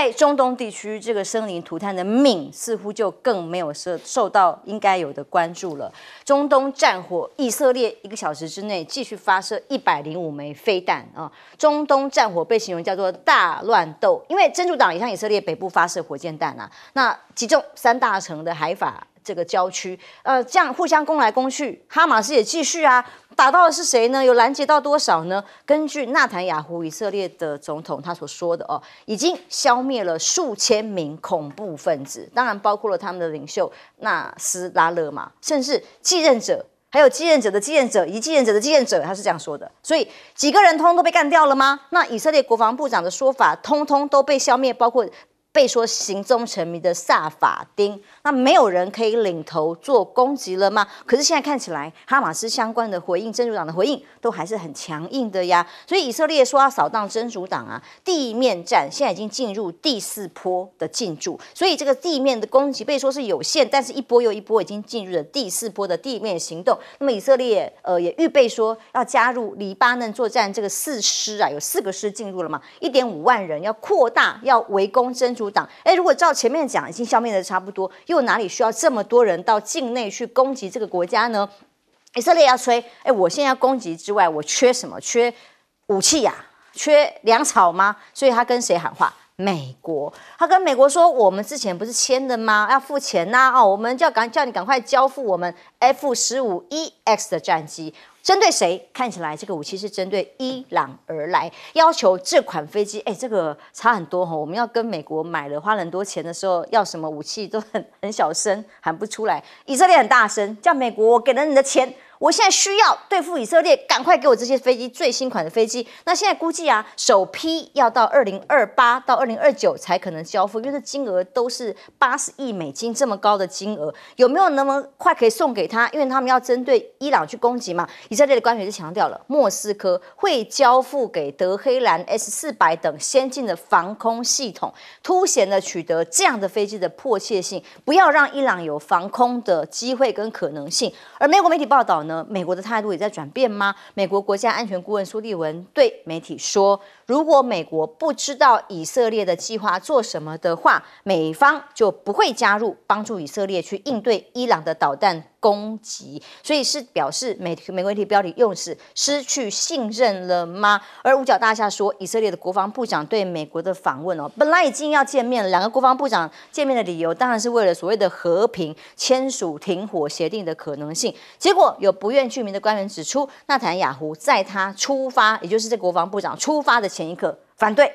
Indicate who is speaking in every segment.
Speaker 1: 在中东地区，这个生灵涂炭的命似乎就更没有受受到应该有的关注了。中东战火，以色列一个小时之内继续发射一百零五枚飞弹啊！中东战火被形容叫做大乱斗，因为真主党也向以色列北部发射火箭弹啊，那击中三大城的海法这个郊区，呃，这样互相攻来攻去，哈马斯也继续啊。打到的是谁呢？有拦截到多少呢？根据纳坦雅胡以色列的总统他所说的哦，已经消灭了数千名恐怖分子，当然包括了他们的领袖纳斯拉勒马，甚至继任者，还有继任者的继任者，一继任者的继任者，他是这样说的。所以几个人通通都被干掉了吗？那以色列国防部长的说法，通通都被消灭，包括被说行踪沉迷的萨法丁。那没有人可以领头做攻击了吗？可是现在看起来，哈马斯相关的回应、真主党的回应都还是很强硬的呀。所以以色列说要扫荡真主党啊，地面战现在已经进入第四波的进驻。所以这个地面的攻击被说是有限，但是一波又一波已经进入了第四波的地面行动。那么以色列呃也预备说要加入黎巴嫩作战，这个四师啊，有四个师进入了嘛，一点五万人要扩大要围攻真主党。哎，如果照前面讲，已经消灭的差不多。又哪里需要这么多人到境内去攻击这个国家呢？以色列要吹，哎，我现在要攻击之外，我缺什么？缺武器呀？缺粮草吗？所以他跟谁喊话？美国。他跟美国说，我们之前不是签的吗？要付钱呐！哦，我们叫赶叫你赶快交付我们 F 十五 EX 的战机。针对谁？看起来这个武器是针对伊朗而来，要求这款飞机。哎，这个差很多哈。我们要跟美国买了花很多钱的时候，要什么武器都很很小声喊不出来。以色列很大声叫美国，我给了你的钱。我现在需要对付以色列，赶快给我这些飞机最新款的飞机。那现在估计啊，首批要到二零二八到二零二九才可能交付，因为这金额都是八十亿美金这么高的金额，有没有那么快可以送给他？因为他们要针对伊朗去攻击嘛。以色列的官员就强调了，莫斯科会交付给德黑兰 S 四百等先进的防空系统，凸显了取得这样的飞机的迫切性，不要让伊朗有防空的机会跟可能性。而美国媒体报道。美国的态度也在转变吗？美国国家安全顾问苏利文对媒体说。如果美国不知道以色列的计划做什么的话，美方就不会加入帮助以色列去应对伊朗的导弹攻击。所以是表示美美国的标题又是失去信任了吗？而五角大厦说，以色列的国防部长对美国的访问哦，本来已经要见面了，两个国防部长见面的理由当然是为了所谓的和平签署停火协定的可能性。结果有不愿具名的官员指出，纳坦雅胡在他出发，也就是这国防部长出发的前。前一刻反对，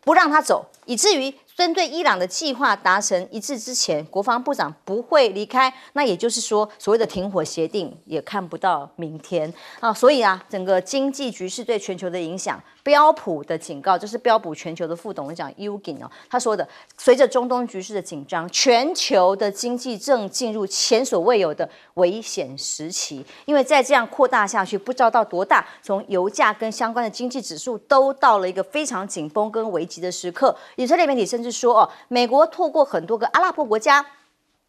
Speaker 1: 不让他走，以至于。针对伊朗的计划达成一致之前，国防部长不会离开。那也就是说，所谓的停火协定也看不到明天啊。所以啊，整个经济局势对全球的影响，标普的警告，这是标普全球的副董事长 y u g i n 哦他说的。随着中东局势的紧张，全球的经济正进入前所未有的危险时期。因为再这样扩大下去，不知道到多大。从油价跟相关的经济指数都到了一个非常紧绷跟危急的时刻。以色列媒体甚至。是说哦，美国透过很多个阿拉伯国家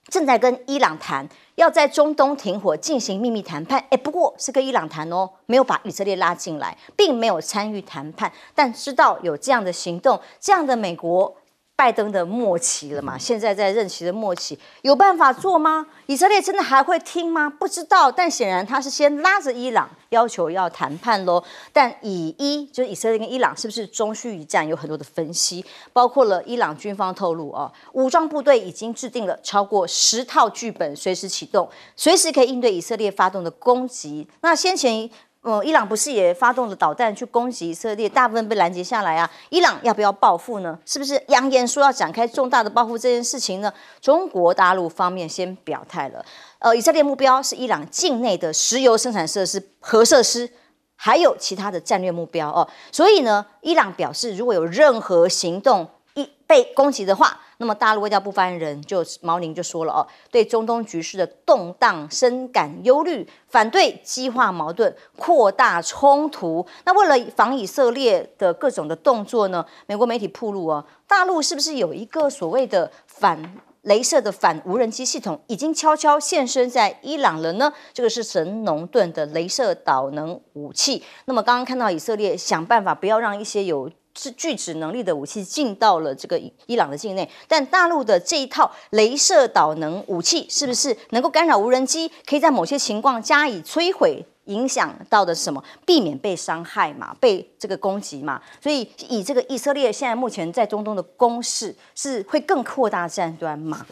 Speaker 1: 正在跟伊朗谈，要在中东停火进行秘密谈判。哎，不过是跟伊朗谈哦，没有把以色列拉进来，并没有参与谈判。但知道有这样的行动，这样的美国。拜登的末期了嘛，现在在任期的末期，有办法做吗？以色列真的还会听吗？不知道，但显然他是先拉着伊朗要求要谈判喽。但以伊就是以色列跟伊朗是不是终须一战，有很多的分析，包括了伊朗军方透露哦，武装部队已经制定了超过十套剧本，随时启动，随时可以应对以色列发动的攻击。那先前。呃，伊朗不是也发动了导弹去攻击以色列，大部分被拦截下来啊。伊朗要不要报复呢？是不是扬言说要展开重大的报复这件事情呢？中国大陆方面先表态了，呃，以色列目标是伊朗境内的石油生产设施、核设施，还有其他的战略目标哦。所以呢，伊朗表示，如果有任何行动一被攻击的话。那么大陆外交部发言人就毛宁就说了哦，对中东局势的动荡深感忧虑，反对激化矛盾、扩大冲突。那为了防以色列的各种的动作呢，美国媒体曝露哦，大陆是不是有一个所谓的反？镭射的反无人机系统已经悄悄现身在伊朗了呢。这个是神农盾的镭射导能武器。那么刚刚看到以色列想办法不要让一些有拒止能力的武器进到了这个伊朗的境内，但大陆的这一套镭射导能武器是不是能够干扰无人机？可以在某些情况加以摧毁？影响到的是什么？避免被伤害嘛，被这个攻击嘛。所以以这个以色列现在目前在中东的攻势，是会更扩大战端嘛？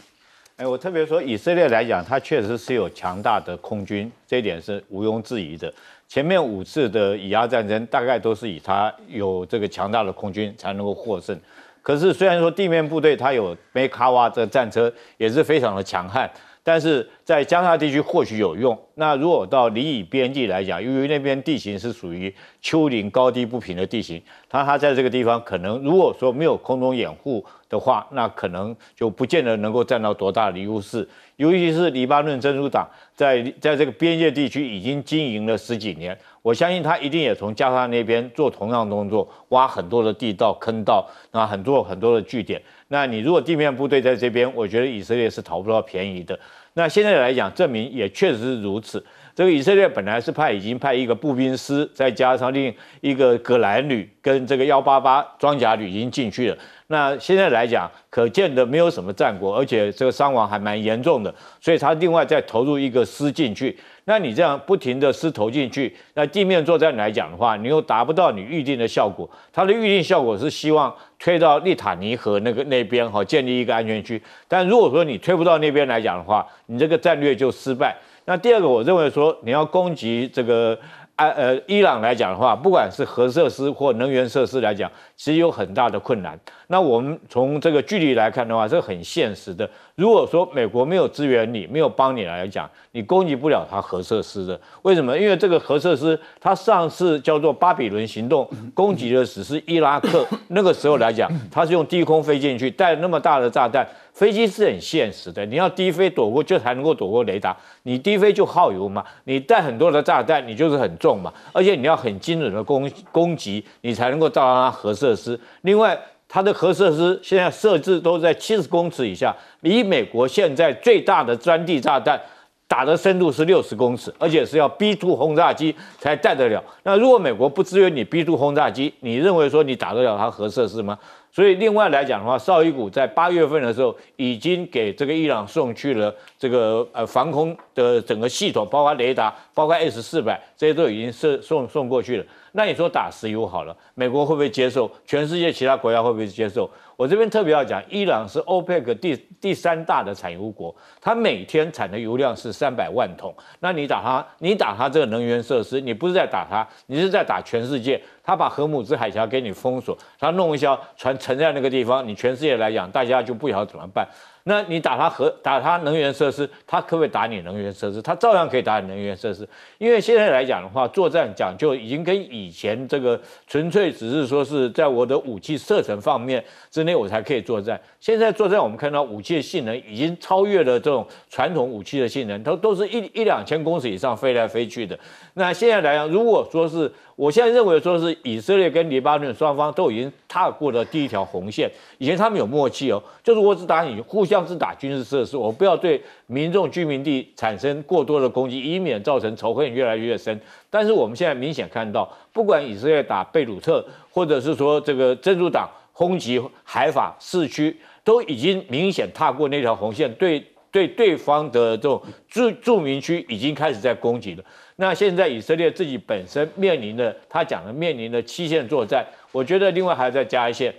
Speaker 2: 哎，我特别说以色列来讲，它确实是有强大的空军，这一点是毋庸置疑的。前面五次的以阿战争，大概都是以它有这个强大的空军才能够获胜。可是虽然说地面部队它有梅卡瓦的战车，也是非常的强悍。但是在加沙地区或许有用。那如果到里以边际来讲，由于那边地形是属于丘陵、高低不平的地形，它它在这个地方可能，如果说没有空中掩护的话，那可能就不见得能够占到多大的优势。尤其是黎巴嫩真主党在在这个边界地区已经经营了十几年。我相信他一定也从加沙那边做同样动作，挖很多的地道、坑道，那很多很多的据点。那你如果地面部队在这边，我觉得以色列是讨不到便宜的。那现在来讲，证明也确实是如此。这个以色列本来是派已经派一个步兵师，再加上另一个格兰旅跟这个幺八八装甲旅已经进去了。那现在来讲，可见的没有什么战果，而且这个伤亡还蛮严重的。所以他另外再投入一个师进去。那你这样不停的师投进去，那地面作战来讲的话，你又达不到你预定的效果。它的预定效果是希望推到利塔尼河那个那边哈，建立一个安全区。但如果说你推不到那边来讲的话，你这个战略就失败。那第二个，我认为说你要攻击这个埃呃伊朗来讲的话，不管是核设施或能源设施来讲，其实有很大的困难。那我们从这个距离来看的话，是很现实的。如果说美国没有支援你，没有帮你来讲，你攻击不了它核设施的。为什么？因为这个核设施，它上次叫做巴比伦行动攻击的只是伊拉克，那个时候来讲，它是用低空飞进去，带那么大的炸弹。飞机是很现实的，你要低飞躲过，就才能够躲过雷达。你低飞就耗油嘛，你带很多的炸弹，你就是很重嘛，而且你要很精准的攻攻击，你才能够到它核设施。另外，它的核设施现在设置都在七十公尺以下，离美国现在最大的钻地炸弹。打的深度是六十公尺，而且是要 b two 轰炸机才带得了。那如果美国不支援你 b two 轰炸机，你认为说你打得了它核设施吗？所以另外来讲的话，绍伊古在八月份的时候已经给这个伊朗送去了这个呃防空的整个系统，包括雷达，包括 S 四百，这些都已经送送送过去了。那你说打石油好了，美国会不会接受？全世界其他国家会不会接受？我这边特别要讲，伊朗是 OPEC 第第三大的产油国，它每天产的油量是三百万桶。那你打它，你打它这个能源设施，你不是在打它，你是在打全世界。他把河姆子海峡给你封锁，他弄一下船沉在那个地方，你全世界来讲，大家就不晓得怎么办。那你打他核，打他能源设施，他可不可以打你能源设施？他照样可以打你能源设施。因为现在来讲的话，作战讲究已经跟以前这个纯粹只是说是在我的武器射程方面之内我才可以作战。现在作战，我们看到武器的性能已经超越了这种传统武器的性能，都都是一一两千公尺以上飞来飞去的。那现在来讲，如果说是。我现在认为，说是以色列跟黎巴嫩双方都已经踏过了第一条红线。以前他们有默契哦，就是我只打你，互相只打军事设施，我不要对民众居民地产生过多的攻击，以免造成仇恨越来越深。但是我们现在明显看到，不管以色列打贝鲁特，或者是说这个真主党轰击海法市区，都已经明显踏过那条红线，对对对方的这种住居民区已经开始在攻击了。那现在以色列自己本身面临的，他讲的面临的七线作战，我觉得另外还要再加一线，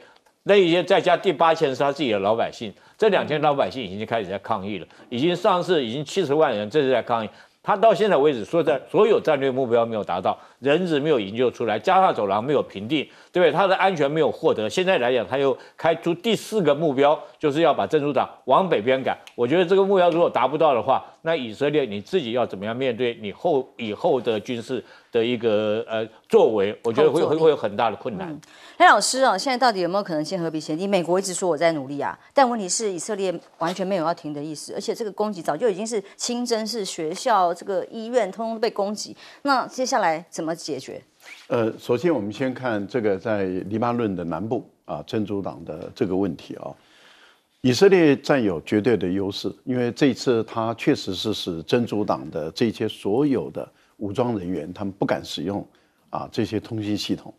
Speaker 2: 那一些再加第八线是他自己的老百姓，这两千老百姓已经开始在抗议了，已经上市，已经七十万人这是在抗议，他到现在为止说在所有战略目标没有达到。人质没有营救出来，加沙走廊没有平定，对不对？他的安全没有获得。现在来讲，他又开出第四个目标，就是要把珍珠党往北边赶。我觉得这个目标如果达不到的话，那以色列你自己要怎么样面对你后以后的军事的一个呃作为？我觉得会会会有很大的困难。
Speaker 1: 黑老师啊，现在到底有没有可能签和平协议？美国一直说我在努力啊，但问题是以色列完全没有要停的意思，而且这个攻击早就已经是清真寺、学校、这个医院通通被攻击。那接下来怎么？怎么解决？
Speaker 3: 呃，首先我们先看这个在黎巴嫩的南部啊，真主党的这个问题啊，以色列占有绝对的优势，因为这次他确实是使真主党的这些所有的武装人员他们不敢使用啊这些通信系统，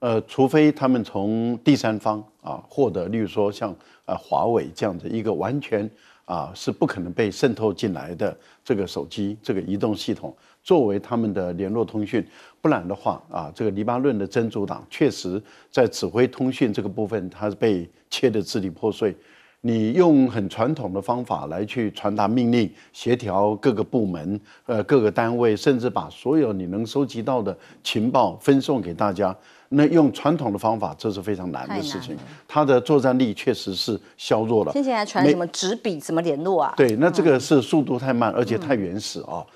Speaker 3: 呃，除非他们从第三方啊获得，例如说像啊华为这样的一个完全啊是不可能被渗透进来的这个手机这个移动系统。作为他们的联络通讯，不然的话啊，这个黎巴嫩的真主党确实在指挥通讯这个部分，它是被切得支离破碎。你用很传统的方法来去传达命令，协调各个部门、呃各个单位，甚至把所有你能收集到的情报分送给大家，那用传统的方法这是非常难的事情。它的作战力确实是削弱了。现在还传什么
Speaker 1: 纸笔什么联络啊？
Speaker 3: 对，那这个是速度太慢，而且太原始哦。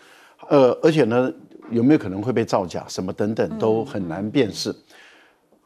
Speaker 3: 呃，而且呢，有没有可能会被造假？什么等等都很难辨识。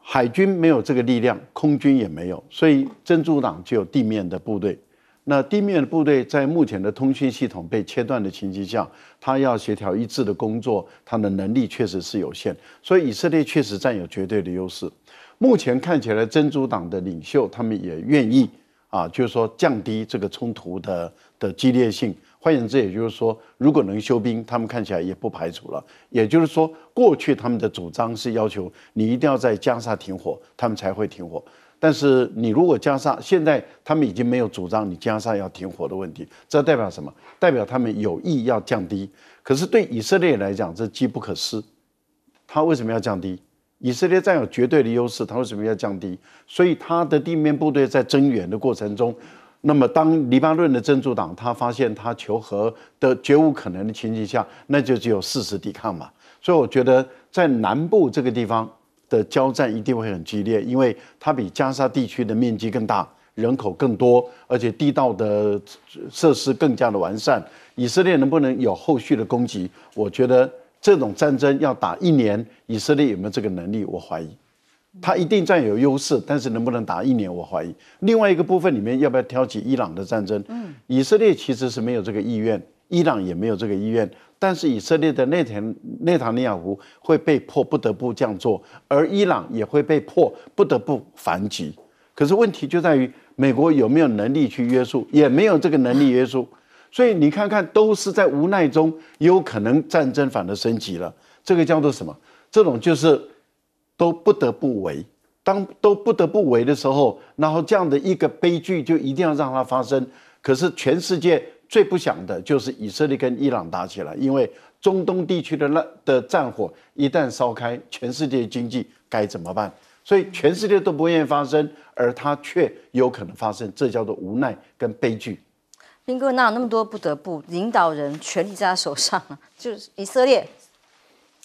Speaker 3: 海军没有这个力量，空军也没有，所以珍珠党只有地面的部队。那地面的部队在目前的通讯系统被切断的情况下，他要协调一致的工作，他的能力确实是有限。所以以色列确实占有绝对的优势。目前看起来，珍珠党的领袖他们也愿意啊，就是说降低这个冲突的的激烈性。换言之，也就是说，如果能休兵，他们看起来也不排除了。也就是说，过去他们的主张是要求你一定要在加沙停火，他们才会停火。但是你如果加沙现在他们已经没有主张你加沙要停火的问题，这代表什么？代表他们有意要降低。可是对以色列来讲，这机不可失。他为什么要降低？以色列占有绝对的优势，他为什么要降低？所以他的地面部队在增援的过程中。那么，当黎巴嫩的真主党他发现他求和的绝无可能的情形下，那就只有誓死抵抗嘛。所以，我觉得在南部这个地方的交战一定会很激烈，因为它比加沙地区的面积更大，人口更多，而且地道的设施更加的完善。以色列能不能有后续的攻击？我觉得这种战争要打一年，以色列有没有这个能力？我怀疑。他一定占有优势，但是能不能打一年，我怀疑。另外一个部分里面，要不要挑起伊朗的战争？嗯，以色列其实是没有这个意愿，伊朗也没有这个意愿。但是以色列的内田内塔尼亚胡会被迫不得不这样做，而伊朗也会被迫不得不反击。可是问题就在于，美国有没有能力去约束？也没有这个能力约束。所以你看看，都是在无奈中，有可能战争反而升级了。这个叫做什么？这种就是。都不得不为，当都不得不为的时候，然后这样的一个悲剧就一定要让它发生。可是全世界最不想的就是以色列跟伊朗打起来，因为中东地区的那的战火一旦烧开，全世界经济该怎么办？所以全世界都不愿意发生，而它却有可能发生，这叫做无奈跟悲剧。
Speaker 1: 斌哥，哪有那么多不得不？领导人权力在他手上，就是以色列。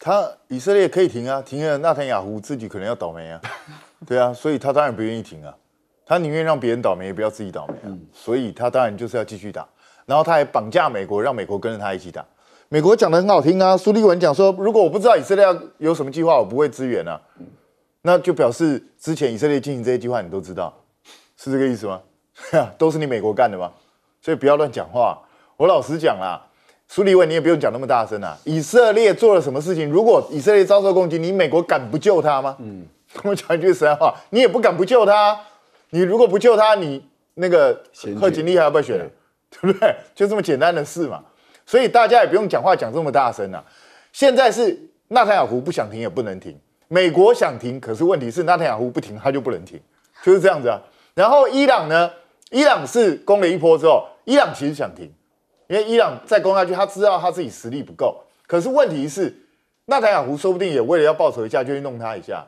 Speaker 3: 他以色
Speaker 4: 列可以停啊，停了，纳坦雅胡自己可能要倒霉啊，对啊，所以他当然不愿意停啊，他宁愿让别人倒霉，也不要自己倒霉啊，所以他当然就是要继续打，然后他还绑架美国，让美国跟着他一起打。美国讲的很好听啊，苏利文讲说，如果我不知道以色列有什么计划，我不会支援啊，那就表示之前以色列进行这些计划，你都知道，是这个意思吗？都是你美国干的吗？所以不要乱讲话，我老实讲啊。苏立文，你也不用讲那么大声啊！以色列做了什么事情？如果以色列遭受攻击，你美国敢不救他吗？嗯，我讲一句实在话，你也不敢不救他。你如果不救他，你那个贺锦丽还要不要选？对不对？就这么简单的事嘛。所以大家也不用讲话讲这么大声啊！现在是纳塔雅湖不想停也不能停，美国想停，可是问题是纳塔雅湖不停他就不能停，就是这样子啊。然后伊朗呢？伊朗是攻了一波之后，伊朗其实想停。因为伊朗再攻下去，他知道他自己实力不够。可是问题是，纳塔尔湖说不定也为了要报仇一下，就去弄他一下。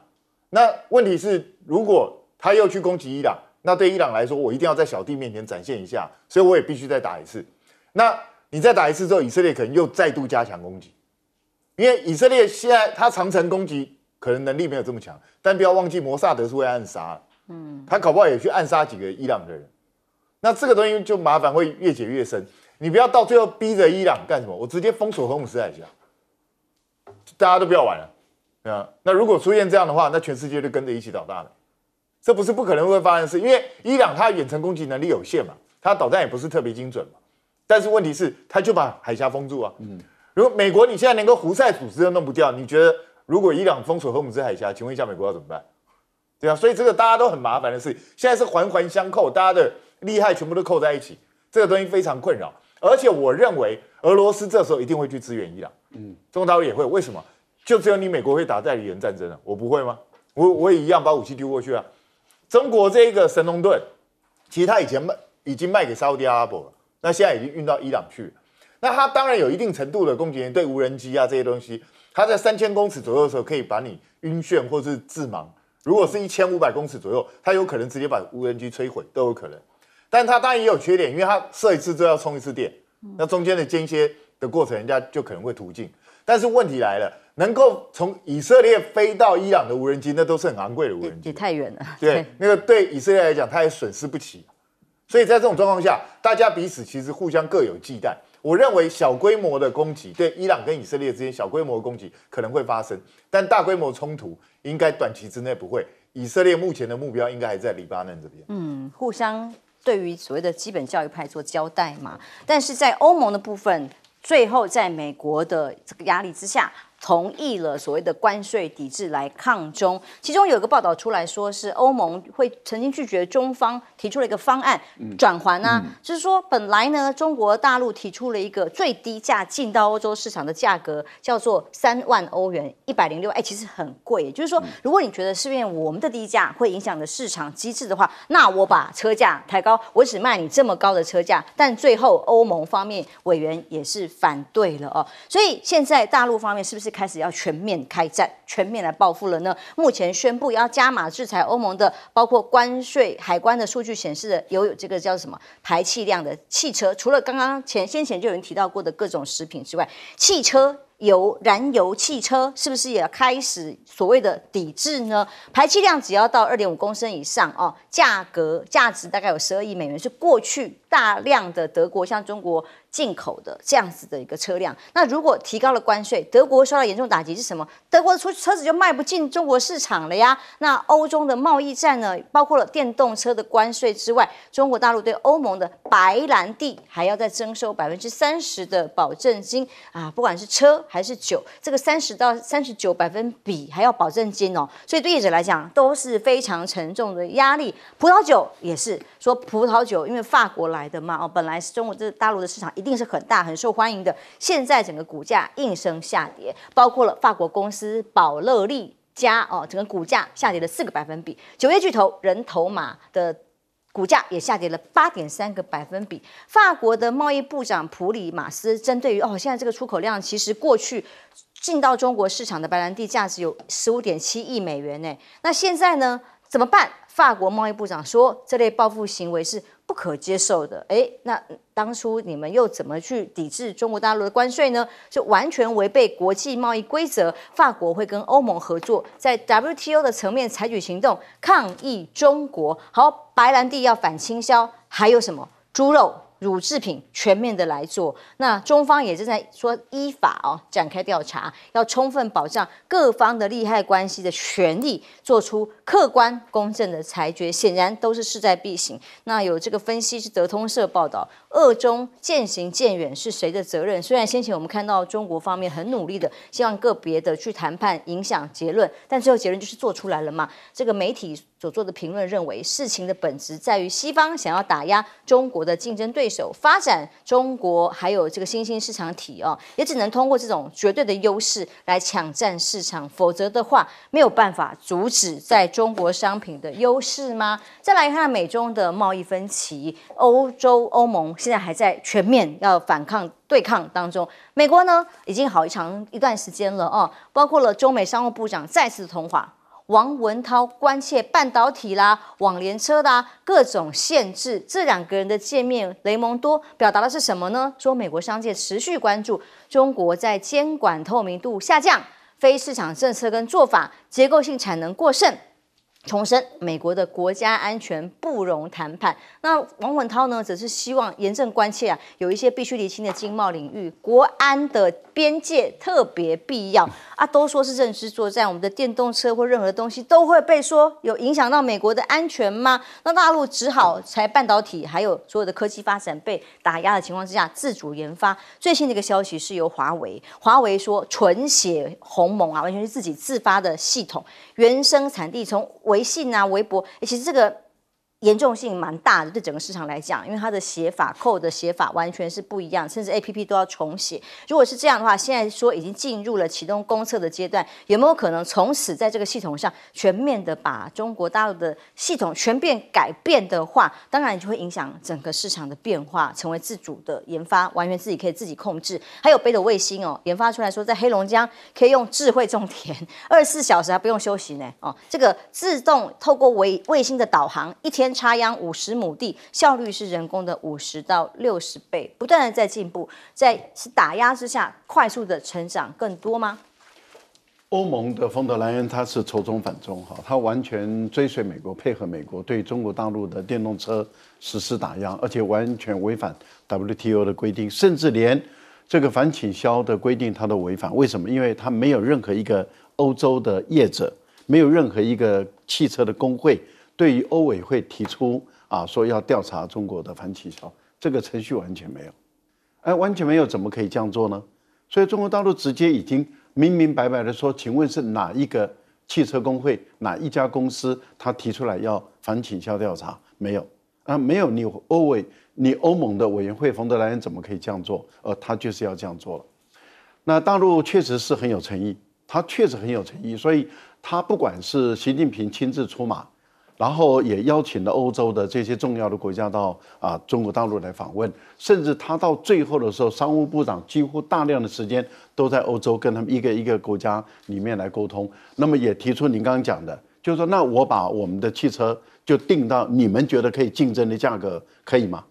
Speaker 4: 那问题是，如果他又去攻击伊朗，那对伊朗来说，我一定要在小弟面前展现一下，所以我也必须再打一次。那你再打一次之后，以色列可能又再度加强攻击。因为以色列现在他长城攻击可能能力没有这么强，但不要忘记摩萨德是会暗杀，嗯，他搞不好也去暗杀几个伊朗的人。那这个东西就麻烦，会越解越深。你不要到最后逼着伊朗干什么？我直接封锁霍姆斯海峡，大家都不要玩了，啊，那如果出现这样的话，那全世界就跟着一起倒大了。这不是不可能会发生的事，因为伊朗它远程攻击能力有限嘛，它导弹也不是特别精准嘛。但是问题是，它就把海峡封住啊。嗯，如果美国你现在连个胡塞组织都弄不掉，你觉得如果伊朗封锁霍姆斯海峡，请问一下美国要怎么办？对啊，所以这个大家都很麻烦的事，现在是环环相扣，大家的利害全部都扣在一起，这个东西非常困扰。而且我认为俄罗斯这时候一定会去支援伊朗，嗯，中国大陆也会。为什么？就只有你美国会打代理人战争了？我不会吗？我我也一样把武器丢过去啊。中国这个神龙盾，其实它以前卖已经卖给沙特阿拉伯了，那现在已经运到伊朗去。那它当然有一定程度的攻击性，对无人机啊这些东西，它在三千公尺左右的时候可以把你晕眩或是致盲。如果是一千五百公尺左右，它有可能直接把无人机摧毁，都有可能。但它当然也有缺点，因为它射一次就要充一次电，那中间的间歇的过程，人家就可能会途径。但是问题来了，能够从以色列飞到伊朗的无人机，那都是很昂贵的无人机，也 太远了。对，那个对以色列来讲，它也损失不起。所以在这种状况下，大家彼此其实互相各有忌惮。我认为小规模的攻击对伊朗跟以色列之间小规模攻击可能会发生，但大规模冲突应该短期之内不会。以色列目前的目标应该还在黎巴嫩这
Speaker 1: 边。嗯，互相。对于所谓的基本教育派做交代嘛，但是在欧盟的部分，最后在美国的这个压力之下。同意了所谓的关税抵制来抗中，其中有一个报道出来说是欧盟会曾经拒绝中方提出了一个方案转还啊，就是说本来呢中国大陆提出了一个最低价进到欧洲市场的价格叫做三万欧元一百零六，哎其实很贵，就是说如果你觉得是因为我们的低价会影响的市场机制的话，那我把车价抬高，我只卖你这么高的车价，但最后欧盟方面委员也是反对了哦，所以现在大陆方面是不是？开始要全面开战，全面来报复了呢。目前宣布要加码制裁欧盟的，包括关税、海关的数据显示的，有有这个叫什么排气量的汽车。除了刚刚前先前就有人提到过的各种食品之外，汽车油燃油汽车是不是也开始所谓的抵制呢？排气量只要到二点五公升以上哦，价格价值大概有十二亿美元，是过去。大量的德国向中国进口的这样子的一个车辆，那如果提高了关税，德国受到严重打击是什么？德国的车车子就卖不进中国市场了呀。那欧洲的贸易战呢，包括了电动车的关税之外，中国大陆对欧盟的白兰地还要再征收百分之三十的保证金啊，不管是车还是酒，这个三十到三十九百分比还要保证金哦，所以对业者来讲都是非常沉重的压力，葡萄酒也是。说葡萄酒因为法国来的嘛，哦，本来是中国这大陆的市场一定是很大很受欢迎的。现在整个股价应声下跌，包括了法国公司宝乐利加哦，整个股价下跌了四个百分比。酒业巨头人头马的股价也下跌了八点三个百分比。法国的贸易部长普里马斯针对于哦，现在这个出口量，其实过去进到中国市场的白兰地价值有十五点七亿美元呢。那现在呢，怎么办？法国贸易部长说，这类报复行为是不可接受的。哎，那当初你们又怎么去抵制中国大陆的关税呢？就完全违背国际贸易规则。法国会跟欧盟合作，在 WTO 的层面采取行动抗议中国。好，白兰地要反倾销，还有什么猪肉？乳制品全面的来做，那中方也正在说依法哦展开调查，要充分保障各方的利害关系的权利，做出客观公正的裁决，显然都是势在必行。那有这个分析是德通社报道，恶中渐行渐远是谁的责任？虽然先前我们看到中国方面很努力的希望个别的去谈判影响结论，但最后结论就是做出来了嘛？这个媒体。所做的评论认为，事情的本质在于西方想要打压中国的竞争对手，发展中国还有这个新兴市场体哦，也只能通过这种绝对的优势来抢占市场，否则的话没有办法阻止在中国商品的优势吗？再来看美中的贸易分歧，欧洲欧盟现在还在全面要反抗对抗当中，美国呢已经好一长一段时间了哦，包括了中美商务部长再次通话。王文涛关切半导体啦、网联车啦各种限制，这两个人的见面，雷蒙多表达的是什么呢？说美国商界持续关注中国在监管透明度下降、非市场政策跟做法、结构性产能过剩。重申，美国的国家安全不容谈判。那王文涛呢，则是希望严正关切啊，有一些必须厘清的经贸领域、国安的边界，特别必要。啊，都说是认知作战，我们的电动车或任何东西都会被说有影响到美国的安全吗？那大陆只好在半导体还有所有的科技发展被打压的情况之下自主研发。最新的一个消息是由华为，华为说纯血鸿蒙啊，完全是自己自发的系统，原生产地从微信啊、微博，其实这个。严重性蛮大的，对整个市场来讲，因为它的写法、扣的写法完全是不一样，甚至 APP 都要重写。如果是这样的话，现在说已经进入了启动公测的阶段，有没有可能从此在这个系统上全面的把中国大陆的系统全变改变的话，当然就会影响整个市场的变化，成为自主的研发，完全自己可以自己控制。还有北斗卫星哦，研发出来说在黑龙江可以用智慧种田，二十四小时还不用休息呢哦，这个自动透过卫卫星的导航一天。插秧五十亩地，效率是人工的五十到六十倍，不断的在进步，在是打压之下快速的成长更多吗？
Speaker 3: 欧盟的风头来源，它是仇中反中哈，它完全追随美国，配合美国对中国大陆的电动车实施打压，而且完全违反 WTO 的规定，甚至连这个反倾销的规定它都违反。为什么？因为它没有任何一个欧洲的业者，没有任何一个汽车的工会。对于欧委会提出啊，说要调查中国的反倾销，这个程序完全没有，哎，完全没有，怎么可以这样做呢？所以中国大陆直接已经明明白白的说，请问是哪一个汽车工会、哪一家公司，他提出来要反倾销调查？没有啊，没有。你欧委、你欧盟的委员会冯德莱恩怎么可以这样做？呃，他就是要这样做了。那大陆确实是很有诚意，他确实很有诚意，所以他不管是习近平亲自出马。然后也邀请了欧洲的这些重要的国家到啊中国大陆来访问，甚至他到最后的时候，商务部长几乎大量的时间都在欧洲跟他们一个一个国家里面来沟通。那么也提出您刚刚讲的，就是说那我把我们的汽车就定到你们觉得可以竞争的价格，可以吗？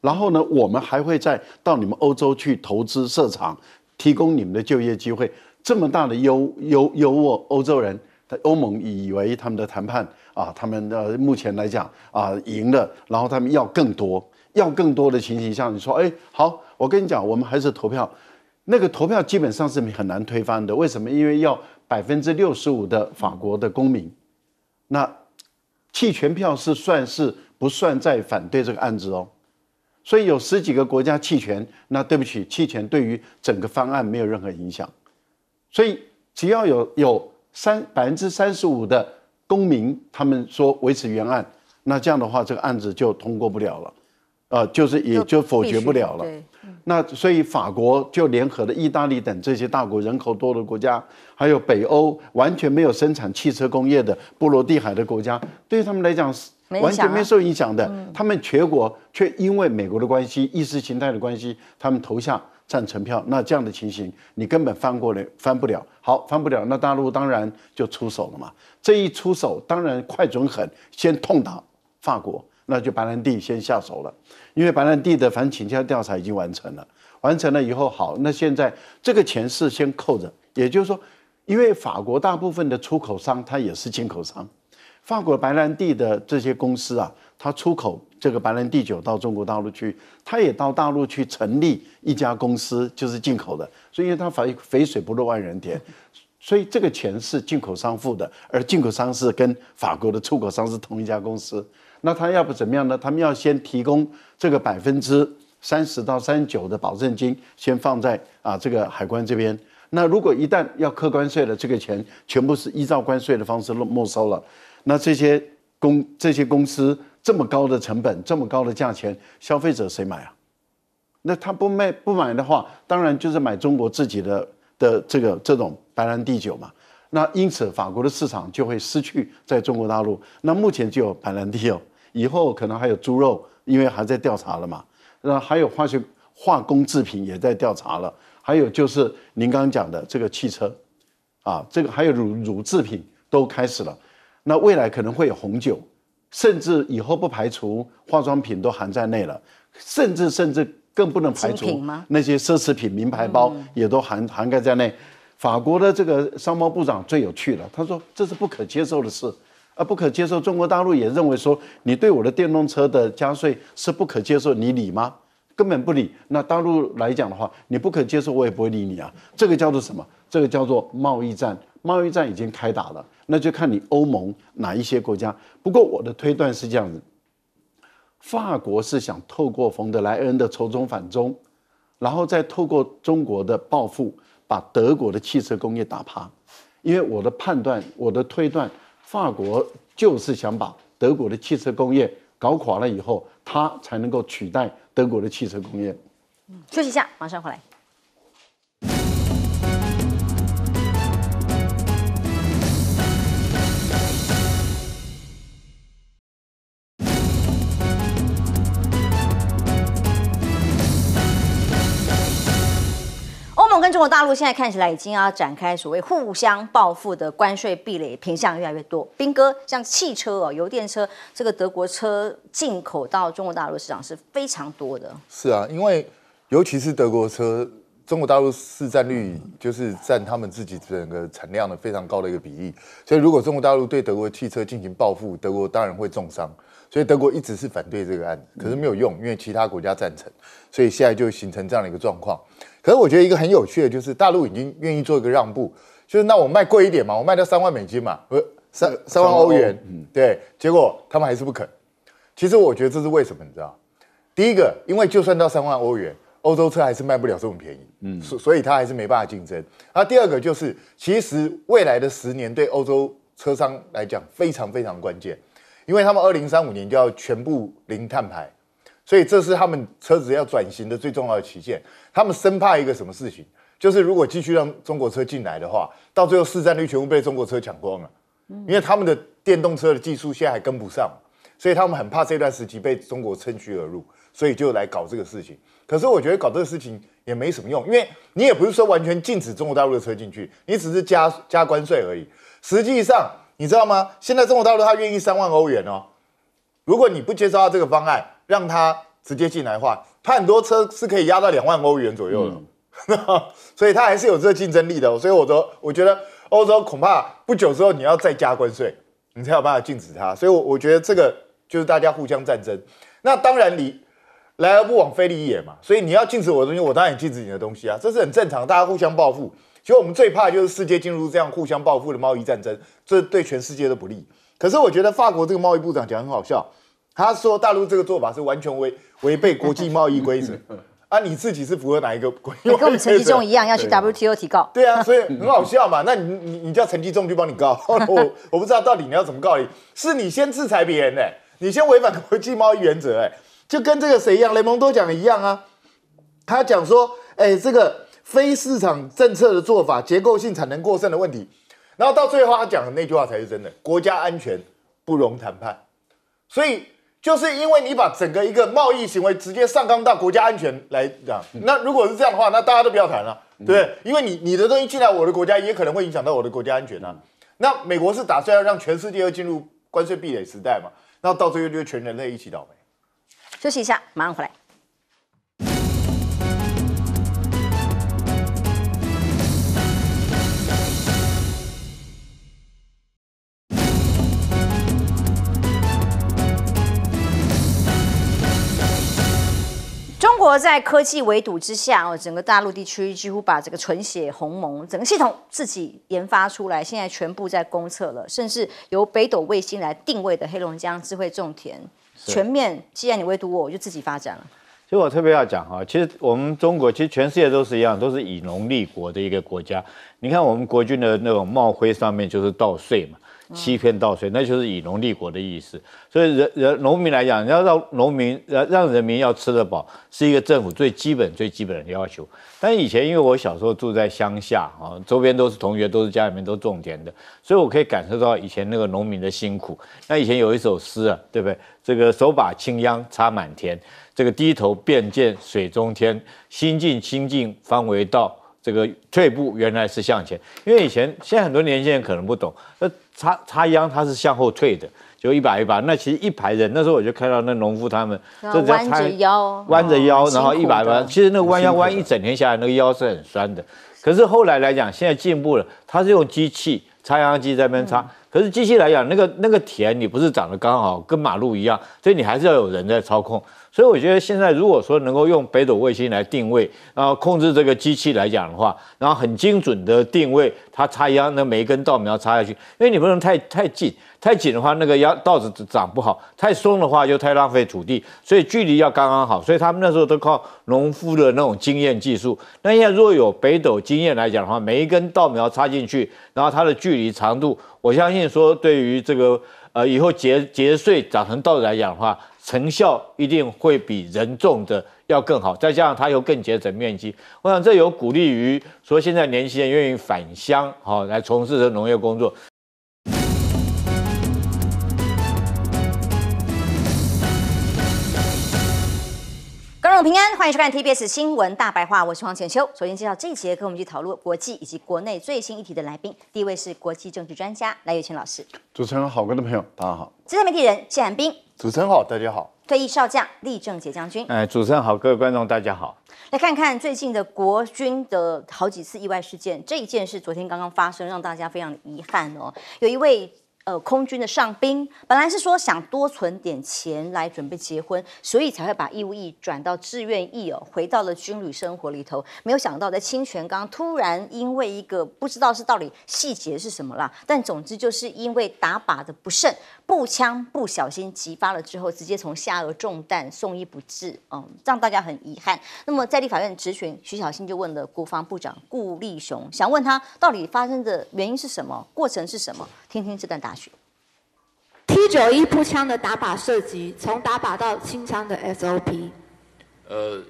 Speaker 3: 然后呢，我们还会再到你们欧洲去投资设厂，提供你们的就业机会。这么大的优优优渥，欧洲人，欧盟以为他们的谈判。啊，他们呃，目前来讲啊，赢了，然后他们要更多，要更多的情形下，你说，哎，好，我跟你讲，我们还是投票，那个投票基本上是很难推翻的，为什么？因为要百分之六十五的法国的公民，那弃权票是算是不算在反对这个案子哦？所以有十几个国家弃权，那对不起，弃权对于整个方案没有任何影响，所以只要有有三百分之三十五的。公民他们说维持原案，那这样的话这个案子就通过不了了，呃，就是也就否决不了了。那所以法国就联合了意大利等这些大国人口多的国家，还有北欧完全没有生产汽车工业的波罗的海的国家，对他们来讲是完全没受影响的。他们全国却因为美国的关系、意识形态的关系，他们投下。赞成票，那这样的情形，你根本翻过来翻不了。好，翻不了，那大陆当然就出手了嘛。这一出手，当然快准狠，先痛打法国，那就白兰地先下手了。因为白兰地的，反倾销调查已经完成了，完成了以后好，那现在这个钱是先扣着，也就是说，因为法国大部分的出口商，他也是进口商。法国白兰地的这些公司啊，它出口这个白兰地酒到中国大陆去，它也到大陆去成立一家公司，就是进口的。所以它肥肥水不落万人田，所以这个钱是进口商付的，而进口商是跟法国的出口商是同一家公司。那他要不怎么样呢？他们要先提供这个百分之三十到三十九的保证金，先放在啊这个海关这边。那如果一旦要扣关税了，这个钱全部是依照关税的方式没收了。那这些公这些公司这么高的成本，这么高的价钱，消费者谁买啊？那他不卖不买的话，当然就是买中国自己的的这个这种白兰地酒嘛。那因此，法国的市场就会失去在中国大陆。那目前就有白兰地哦，以后可能还有猪肉，因为还在调查了嘛。那还有化学化工制品也在调查了，还有就是您刚刚讲的这个汽车，啊，这个还有乳乳制品都开始了。那未来可能会有红酒，甚至以后不排除化妆品都含在内了，甚至甚至更不能排除那些奢侈品、名牌包也都含涵盖在内。法国的这个商贸部长最有趣了，他说这是不可接受的事，啊，不可接受！中国大陆也认为说你对我的电动车的加税是不可接受，你理吗？根本不理。那大陆来讲的话，你不肯接受，我也不会理你啊。这个叫做什么？这个叫做贸易战。贸易战已经开打了，那就看你欧盟哪一些国家。不过我的推断是这样子：法国是想透过冯德莱恩的仇中反中，然后再透过中国的报复，把德国的汽车工业打趴。因为我的判断，我的推断，法国就是想把德国的汽车工业搞垮了以后。它才能够取代德国的汽车工业。
Speaker 1: 休息一下，马上回来。中国大陆现在看起来已经要展开所谓互相报复的关税壁垒，品项越来越多。斌哥，像汽车哦，油电车，这个德国车进口到中国大陆市场是非常多的。
Speaker 4: 是啊，因为尤其是德国车，中国大陆市占率就是占他们自己整个产量的非常高的一个比例。所以如果中国大陆对德国汽车进行报复，德国当然会重伤。所以德国一直是反对这个案子，可是没有用，因为其他国家赞成，所以现在就形成这样的一个状况。可是我觉得一个很有趣的，就是大陆已经愿意做一个让步，就是那我卖贵一点嘛，我卖到三万美金嘛，不三三万欧元，对，结果他们还是不肯。其实我觉得这是为什么，你知道？第一个，因为就算到三万欧元，欧洲车还是卖不了这么便宜，嗯，所所以它还是没办法竞争。那第二个就是，其实未来的十年对欧洲车商来讲非常非常关键，因为他们二零三五年就要全部零碳排。所以这是他们车子要转型的最重要的起舰。他们生怕一个什么事情，就是如果继续让中国车进来的话，到最后市占率全部被中国车抢光了。因为他们的电动车的技术现在还跟不上，所以他们很怕这段时期被中国趁虚而入，所以就来搞这个事情。可是我觉得搞这个事情也没什么用，因为你也不是说完全禁止中国大陆的车进去，你只是加加关税而已。实际上，你知道吗？现在中国大陆他愿意三万欧元哦，如果你不接受他这个方案。让他直接进来换，它他很多车是可以压到两万欧元左右的，所以他还是有这个竞争力的。所以，我说，我觉得欧洲恐怕不久之后你要再加关税，你才有办法禁止它。所以，我我觉得这个就是大家互相战争。那当然，你来而不往非礼也嘛。所以你要禁止我的东西，我当然也禁止你的东西啊，这是很正常，大家互相报复。其实我们最怕就是世界进入这样互相报复的贸易战争，这对全世界都不利。可是我觉得法国这个贸易部长讲很好笑。他说大陆这个做法是完全违违背国际贸易规则 啊！你自己是符合哪一个规？你跟我们陈积中一样要去
Speaker 1: WTO 提告？对啊，所以很
Speaker 4: 好笑嘛！那你你你叫陈积忠去帮你告 我，我不知道到底你要怎么告你？是你先制裁别人呢？你先违反国际贸易原则哎，就跟这个谁一样，雷蒙多讲一样啊！他讲说哎，这个非市场政策的做法，结构性产能过剩的问题，然后到最后他讲的那句话才是真的，国家安全不容谈判，所以。就是因为你把整个一个贸易行为直接上纲到国家安全来讲，那如果是这样的话，那大家都不要谈了，对，因为你你的东西进来我的国家，也可能会影响到我的国家安全啊。那美国是打算要让全世界要进入关税壁垒时代嘛？那到最后就全人类一起倒霉。
Speaker 1: 休息一下，马上回来。在科技围堵之下哦，整个大陆地区几乎把这个纯血鸿蒙整个系统自己研发出来，现在全部在公测了，甚至由北斗卫星来定位的黑龙江智慧种田全面。既然你围堵我，我就自己发展了。
Speaker 2: 其实我特别要讲哈，其实我们中国，其实全世界都是一样，都是以农立国的一个国家。你看我们国军的那种帽徽上面就是稻穗嘛。欺骗稻税，那就是以农立国的意思。所以，人人农民来讲，你要让农民让让人民要吃得饱，是一个政府最基本最基本的要求。但以前，因为我小时候住在乡下啊，周边都是同学，都是家里面都种田的，所以我可以感受到以前那个农民的辛苦。那以前有一首诗啊，对不对？这个手把青秧插满田，这个低头便见水中天。心静心静方为道，这个退步原来是向前。因为以前，现在很多年轻人可能不懂那。插插秧，它是向后退的，就一把一把。那其实一排人，那时候我就看到那农夫他们，弯着腰，弯着腰，然后一把一把。其实那个弯腰弯一整天下来，那个腰是很酸的。可是后来来讲，现在进步了，它是用机器插秧机在那边插。可是机器来讲，那个那个田你不是长得刚好跟马路一样，所以你还是要有人在操控。所以我觉得现在如果说能够用北斗卫星来定位，然后控制这个机器来讲的话，然后很精准的定位它插秧那每一根稻苗插下去，因为你不能太太紧，太紧的话那个秧稻子长不好，太松的话就太浪费土地，所以距离要刚刚好。所以他们那时候都靠农夫的那种经验技术。那现在若有北斗经验来讲的话，每一根稻苗插进去，然后它的距离长度，我相信说对于这个呃以后结结穗长成稻子来讲的话。成效一定会比人种的要更好，再加上它又更节省面积，我想这有鼓励于说现在年轻人愿意返乡，好来从事这农业工作。
Speaker 1: 平安，欢迎收看 TBS 新闻大白话，我是黄浅秋。首先介绍这节课，我们去讨论国际以及国内最新议题的来宾。第一位是国际政治专家蓝玉清老师。
Speaker 3: 主持人好，观众朋友，大家好。
Speaker 1: 资深媒体人谢寒冰。
Speaker 3: 主持人好，大家好。
Speaker 1: 退役少将厉正杰将军。哎，
Speaker 4: 主持人好，各位观众大家好。
Speaker 1: 来看看最近的国军的好几次意外事件，这一件是昨天刚刚发生，让大家非常的遗憾哦。有一位。呃，空军的上兵本来是说想多存点钱来准备结婚，所以才会把义务役转到志愿役哦，回到了军旅生活里头。没有想到在清泉岗突然因为一个不知道是到底细节是什么啦，但总之就是因为打靶的不慎。步枪不小心击发了之后，直接从下颚中弹，送医不治，嗯，让大家很遗憾。那么，在立法院质询，徐小新就问了国防部长顾立雄，想问他到底发生的原因是什么，过程是什么？听听这段答询。T91 步枪的打靶射击，从打靶到清枪的 SOP，
Speaker 2: 呃，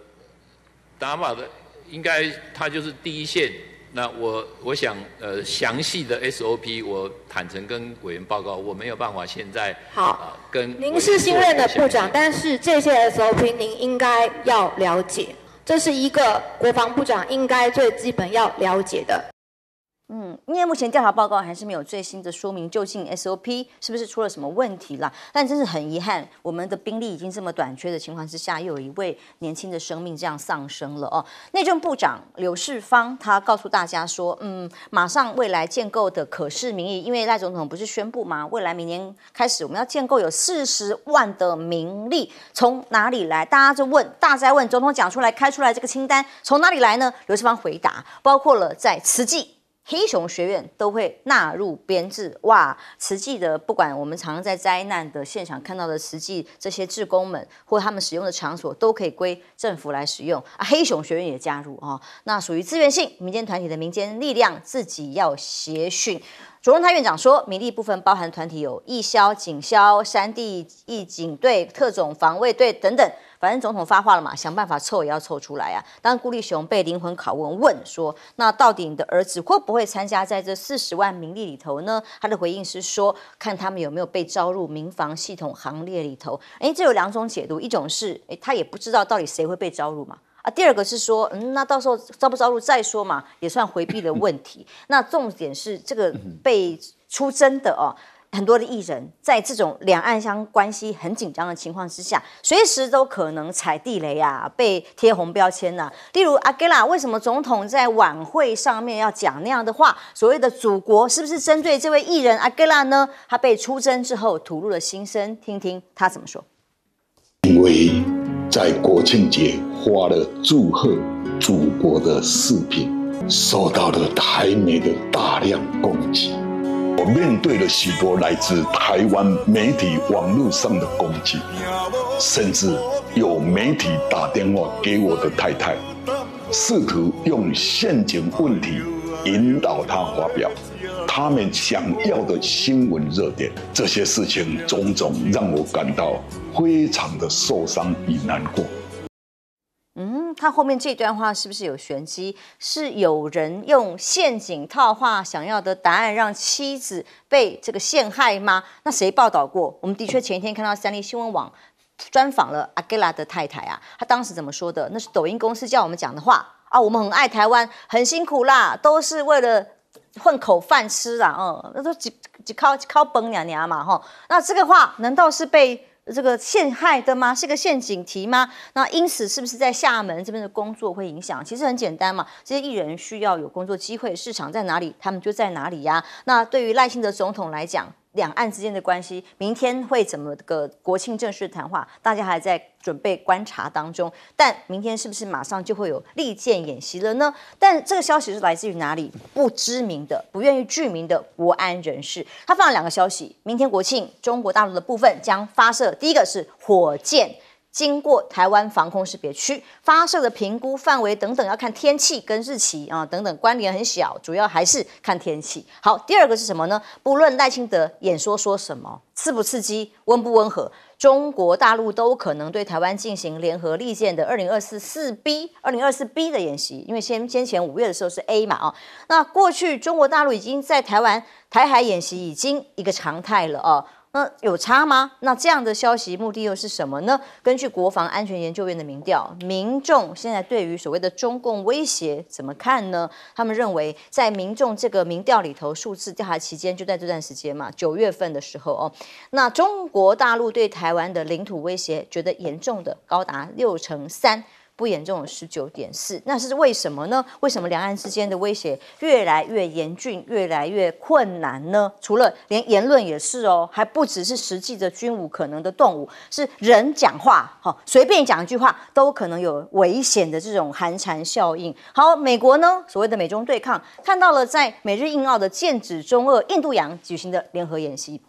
Speaker 2: 打靶的应该他就是第一线。那我我想，呃，详细的 SOP，我坦诚跟委员报告，我没有办法现在好跟。您是新任的部长，
Speaker 1: 但是这些 SOP 您应该要了解，这是一个国防部长应该最基本要了解的。嗯，因为目前调查报告还是没有最新的说明，究竟 SOP 是不是出了什么问题啦？但真是很遗憾，我们的兵力已经这么短缺的情况之下，又有一位年轻的生命这样丧生了哦。内政部长刘世芳他告诉大家说，嗯，马上未来建构的可视民意，因为赖总统不是宣布吗？未来明年开始，我们要建构有四十万的名力，从哪里来？大家就问，大家问，总统讲出来开出来这个清单，从哪里来呢？刘世芳回答，包括了在慈济。黑熊学院都会纳入编制哇！实际的，不管我们常常在灾难的现场看到的实际这些志工们或他们使用的场所，都可以归政府来使用啊。黑熊学院也加入啊，那属于自愿性民间团体的民间力量，自己要协训。卓荣泰院长说，民力部分包含团体有义消、警消、山地义警队、特种防卫队等等。反正总统发话了嘛，想办法凑也要凑出来啊。当顾立雄被灵魂拷问，问说：“那到底你的儿子会不会参加在这四十万名利里头呢？”他的回应是说：“看他们有没有被招入民防系统行列里头。”哎，这有两种解读，一种是哎他也不知道到底谁会被招入嘛啊。第二个是说，嗯，那到时候招不招入再说嘛，也算回避的问题。那重点是这个被出征的哦。很多的艺人，在这种两岸相关系很紧张的情况之下，随时都可能踩地雷啊，被贴红标签啊。例如阿杰拉，为什么总统在晚会上面要讲那样的话？所谓的祖国，是不是针对这位艺人阿杰拉呢？他被出征之后吐露了心声，听听他怎么说。
Speaker 3: 因为在国庆节发了祝贺祖国的视频，受到了台媒的大量攻击。我面对了许多来自台湾媒体网络上的攻击，甚至有媒体打电话给我的太太，试图用陷阱问题引导她发表他们想要的新闻热点。这些事情种种让我感到非常的受伤与难过。
Speaker 1: 他后面这段话是不是有玄机？是有人用陷阱套话，想要的答案让妻子被这个陷害吗？那谁报道过？我们的确前一天看到三立新闻网专访了阿杰拉的太太啊，他当时怎么说的？那是抖音公司叫我们讲的话啊，我们很爱台湾，很辛苦啦，都是为了混口饭吃啊，嗯，那都几几靠靠崩娘娘嘛，吼，那这个话难道是被？这个陷害的吗？是个陷阱题吗？那因此是不是在厦门这边的工作会影响？其实很简单嘛，这些艺人需要有工作机会，市场在哪里，他们就在哪里呀。那对于赖清德总统来讲。两岸之间的关系，明天会怎么个国庆正式谈话？大家还在准备观察当中。但明天是不是马上就会有利剑演习了呢？但这个消息是来自于哪里？不知名的、不愿意具名的国安人士，他放了两个消息：明天国庆，中国大陆的部分将发射第一个是火箭。经过台湾防空识别区发射的评估范围等等，要看天气跟日期啊，等等关联很小，主要还是看天气。好，第二个是什么呢？不论赖清德演说说什么，刺不刺激，温不温和，中国大陆都可能对台湾进行联合利剑的二零二四四 B、二零二四 B 的演习，因为先先前五月的时候是 A 嘛，啊，那过去中国大陆已经在台湾、台海演习已经一个常态了啊。那有差吗？那这样的消息目的又是什么呢？根据国防安全研究院的民调，民众现在对于所谓的中共威胁怎么看呢？他们认为，在民众这个民调里头，数字调查期间就在这段时间嘛，九月份的时候哦，那中国大陆对台湾的领土威胁觉得严重的高达六成三。不严重十九点四，那是为什么呢？为什么两岸之间的威胁越来越严峻，越来越困难呢？除了连言论也是哦，还不只是实际的军武可能的动物，是人讲话，哈，随便讲一句话都可能有危险的这种寒蝉效应。好，美国呢，所谓的美中对抗，看到了在美日印澳的剑指中俄印度洋举行的联合演习，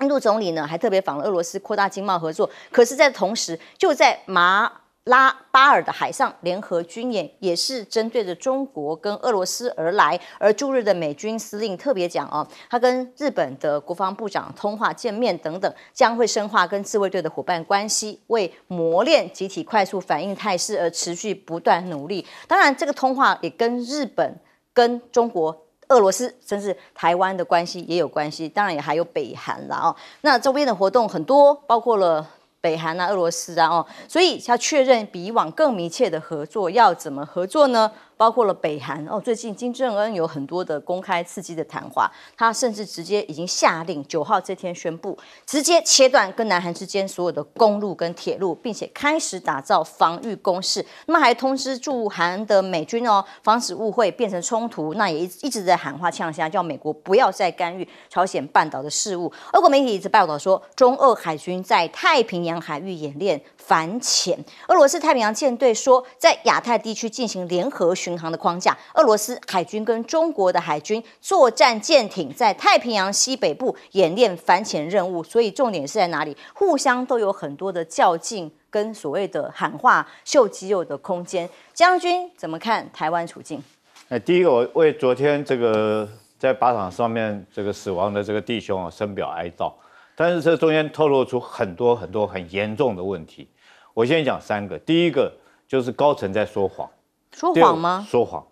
Speaker 1: 印度总理呢还特别访了俄罗斯，扩大经贸合作。可是，在同时，就在马。拉巴尔的海上联合军演也是针对着中国跟俄罗斯而来，而驻日的美军司令特别讲哦，他跟日本的国防部长通话、见面等等，将会深化跟自卫队的伙伴关系，为磨练集体快速反应态势而持续不断努力。当然，这个通话也跟日本、跟中国、俄罗斯，甚至台湾的关系也有关系。当然，也还有北韩了哦。那周边的活动很多，包括了。北韩啊，俄罗斯啊，哦，所以他确认比以往更密切的合作，要怎么合作呢？包括了北韩哦，最近金正恩有很多的公开刺激的谈话，他甚至直接已经下令九号这天宣布，直接切断跟南韩之间所有的公路跟铁路，并且开始打造防御工事。那么还通知驻韩的美军哦，防止误会变成冲突。那也一一直在喊话呛虾，叫美国不要再干预朝鲜半岛的事务。俄国媒体一直报道说，中俄海军在太平洋海域演练反潜。俄罗斯太平洋舰队说，在亚太地区进行联合。巡航的框架，俄罗斯海军跟中国的海军作战舰艇在太平洋西北部演练反潜任务，所以重点是在哪里？互相都有很多的较劲跟所谓的喊话、秀肌肉的空间。将军怎么看台湾处境？
Speaker 2: 那第一个，我为昨天这个在靶场上面这个死亡的这个弟兄啊，深表哀悼。但是这中间透露出很多很多很严重的问题。我先讲三个，第一个就是高层在说谎。
Speaker 3: 说谎吗？
Speaker 2: 说谎。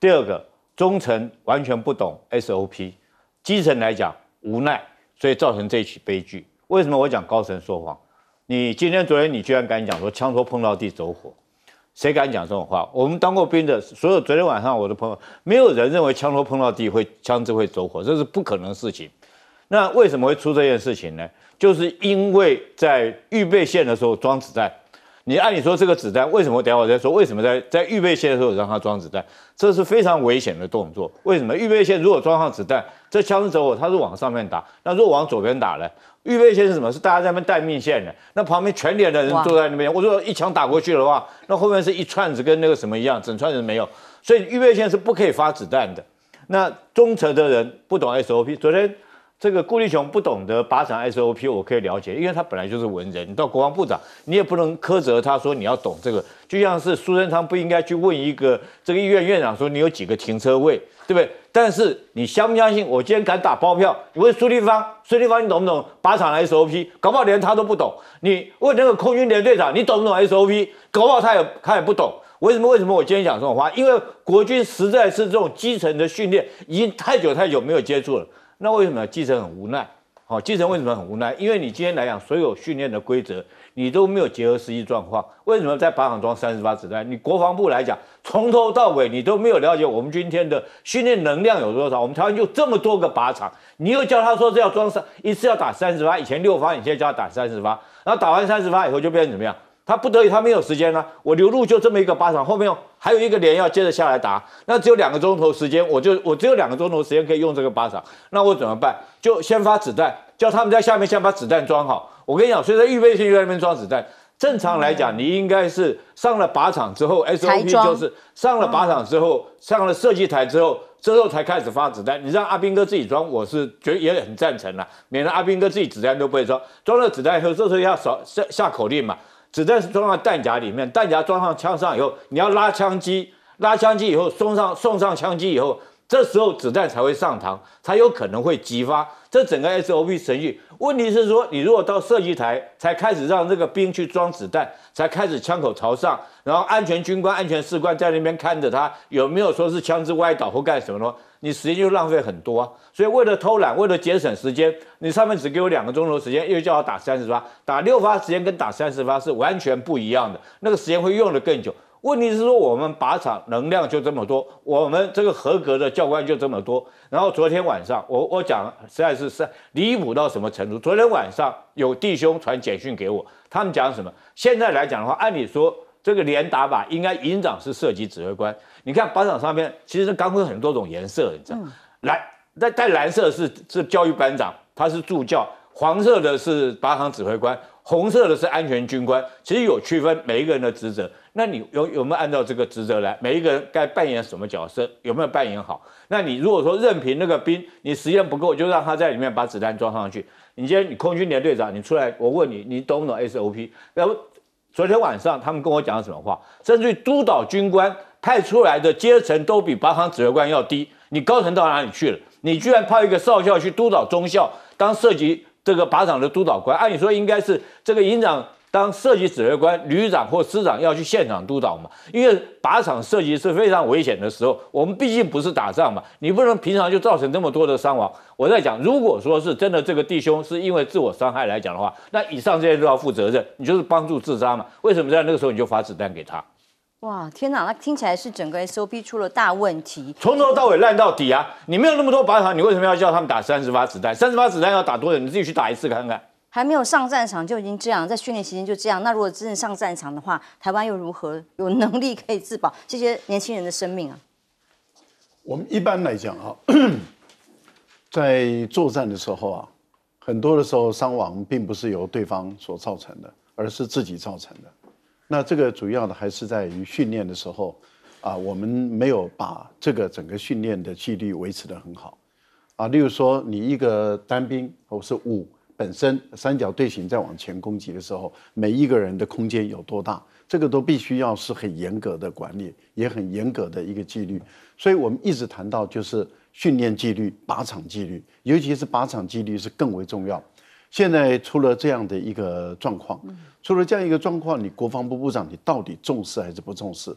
Speaker 2: 第二个，中层完全不懂 SOP，基层来讲无奈，所以造成这起悲剧。为什么我讲高层说谎？你今天、昨天，你居然敢讲说枪托碰到地走火？谁敢讲这种话？我们当过兵的，所有昨天晚上，我的朋友没有人认为枪托碰到地会枪支会走火，这是不可能事情。那为什么会出这件事情呢？就是因为在预备线的时候装子弹。你按理说这个子弹为什么？等下我再说，为什么在在预备线的时候让它装子弹？这是非常危险的动作。为什么预备线如果装上子弹，这枪走火它是往上面打，那如果往左边打呢？预备线是什么？是大家在那边待命线的，那旁边全连的人坐在那边。我说一枪打过去的话，那后面是一串子跟那个什么一样，整串人没有。所以预备线是不可以发子弹的。那忠诚的人不懂 SOP，昨天。这个顾立雄不懂得靶场 SOP，我可以了解，因为他本来就是文人。你到国防部长，你也不能苛责他说你要懂这个。就像是苏贞昌不应该去问一个这个医院院长说你有几个停车位，对不对？但是你相不相信，我今天敢打包票，你问苏立方，苏立方你懂不懂靶场 SOP？搞不好连他都不懂。你问那个空军联队长，你懂不懂 SOP？搞不好他也他也不懂。为什么？为什么我今天讲这种话？因为国军实在是这种基层的训练已经太久太久没有接触了。那为什么继基层很无奈。好，基层为什么很无奈？因为你今天来讲所有训练的规则，你都没有结合实际状况。为什么在靶场装三十发子弹？你国防部来讲，从头到尾你都没有了解我们今天的训练能量有多少。我们台湾就这么多个靶场，你又叫他说是要装三一次要打三十发，以前六发，你现在叫他打三十发，然后打完三十发以后就变成怎么样？他不得已，他没有时间了。我流入就这么一个靶场，后面还有一个连要接着下来打，那只有两个钟头时间，我就我只有两个钟头时间可以用这个靶场，那我怎么办？就先发子弹，叫他们在下面先把子弹装好。我跟你讲，所以在预备性就在那边装子弹。正常来讲，你应该是上了靶场之后，SOP 就是上了靶场之后，上了射击台之后，之后才开始发子弹。你让阿斌哥自己装，我是觉也很赞成了，免得阿斌哥自己子弹都不会装，装了子弹以后，这时候要下下口令嘛。子弹是装在弹夹里面，弹夹装上枪上以后，你要拉枪机，拉枪机以后，送上送上枪机以后，这时候子弹才会上膛，才有可能会激发。这整个 SOP 程序，问题是说，你如果到射击台才开始让这个兵去装子弹，才开始枪口朝上，然后安全军官、安全士官在那边看着他有没有说是枪支歪倒或干什么呢？你时间就浪费很多，啊。所以为了偷懒，为了节省时间，你上面只给我两个钟头时间，又叫我打三十发，打六发时间跟打三十发是完全不一样的，那个时间会用的更久。问题是说我们靶场能量就这么多，我们这个合格的教官就这么多。然后昨天晚上我我讲实在是是离谱到什么程度？昨天晚上有弟兄传简讯给我，他们讲什么？现在来讲的话，按理说这个连打靶应该营长是涉及指挥官。你看班场上面，其实是钢盔很多种颜色，你知道，蓝，带带蓝色是是教育班长，他是助教，黄色的是靶场指挥官，红色的是安全军官，其实有区分每一个人的职责。那你有有没有按照这个职责来？每一个人该扮演什么角色，有没有扮演好？那你如果说任凭那个兵，你时间不够，就让他在里面把子弹装上去。你今天你空军连队长，你出来，我问你，你懂不懂 SOP？要不，昨天晚上他们跟我讲什么话？甚至督导军官。派出来的阶层都比靶场指挥官要低，你高层到哪里去了？你居然派一个少校去督导中校当涉及这个靶场的督导官，按理说应该是这个营长当涉及指挥官，旅长或师长要去现场督导嘛。因为靶场涉及是非常危险的时候，我们毕竟不是打仗嘛，你不能平常就造成这么多的伤亡。我在讲，如果说是真的这个弟兄是因为自我伤害来讲的话，那以上这些都要负责任，你就是帮助自杀嘛？为什么在那个时候你就发子弹给他？
Speaker 1: 哇，天哪！那听起来是整个 SOP 出了大问题，
Speaker 2: 从头到尾烂到底啊！你没有那么多靶场，你为什么要叫他们打三十发子弹？三十发子弹要打多久？你自己去打一次看看。
Speaker 1: 还没有上战场就已经这样，在训练期间就这样。那如果真正上战场的话，台湾又如何有能力可以自保这些年轻人的生命啊？
Speaker 3: 我们一般来讲啊，在作战的时候啊，很多的时候伤亡并不是由对方所造成的，而是自己造成的。那这个主要的还是在于训练的时候，啊，我们没有把这个整个训练的纪律维持的很好，啊，例如说你一个单兵或是五本身三角队形在往前攻击的时候，每一个人的空间有多大，这个都必须要是很严格的管理，也很严格的一个纪律。所以，我们一直谈到就是训练纪律、靶场纪律，尤其是靶场纪律是更为重要。现在出了这样的一个状况，出了这样一个状况，你国防部部长你到底重视还是不重视？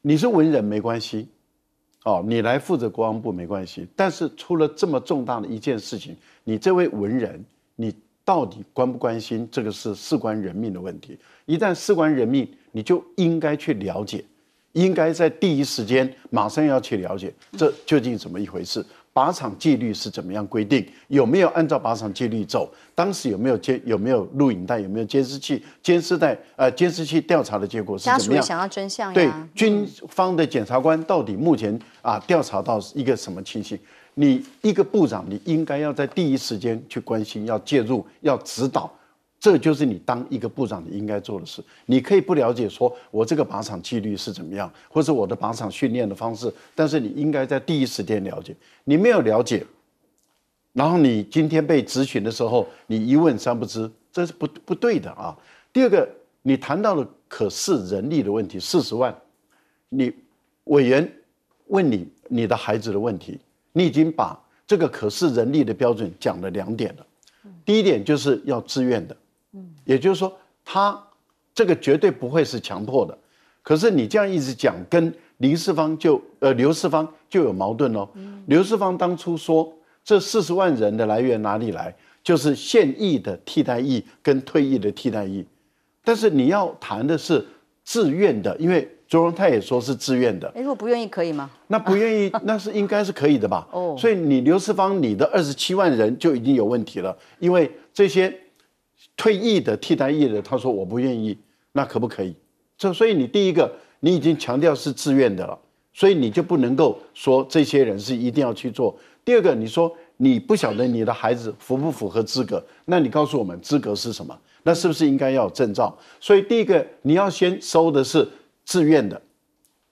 Speaker 3: 你是文人没关系，哦，你来负责国防部没关系，但是出了这么重大的一件事情，你这位文人，你到底关不关心？这个是事关人命的问题，一旦事关人命，你就应该去了解，应该在第一时间马上要去了解，这究竟怎么一回事？靶场纪律是怎么样规定？有没有按照靶场纪律走？当时有没有监？有没有录影带？有没有监视器、监视带？呃，监视器调查的结果是怎么样？家想要
Speaker 1: 真相呀。对，
Speaker 3: 军方的检察官到底目前啊，调查到一个什么情形？你一个部长，你应该要在第一时间去关心，要介入，要指导。这就是你当一个部长你应该做的事。你可以不了解说我这个靶场纪律是怎么样，或者我的靶场训练的方式，但是你应该在第一时间了解。你没有了解，然后你今天被质询的时候，你一问三不知，这是不不对的啊。第二个，你谈到的可视人力的问题，四十万，你委员问你你的孩子的问题，你已经把这个可视人力的标准讲了两点了。第一点就是要自愿的。也就是说，他这个绝对不会是强迫的。可是你这样一直讲，跟林世芳就呃刘世芳就有矛盾喽。刘世芳当初说，这四十万人的来源哪里来？就是现役的替代役跟退役的替代役。但是你要谈的是自愿的，因为卓荣泰也说是自愿的。
Speaker 1: 哎，如果不愿意可以吗？
Speaker 3: 那不愿意，那是应该是可以的吧？哦。所以你刘世芳，你的二十七万人就已经有问题了，因为这些。退役的、替代役的，他说我不愿意，那可不可以？这所以你第一个，你已经强调是自愿的了，所以你就不能够说这些人是一定要去做。第二个，你说你不晓得你的孩子符不符合资格，那你告诉我们资格是什么？那是不是应该要有证照？所以第一个你要先收的是自愿的，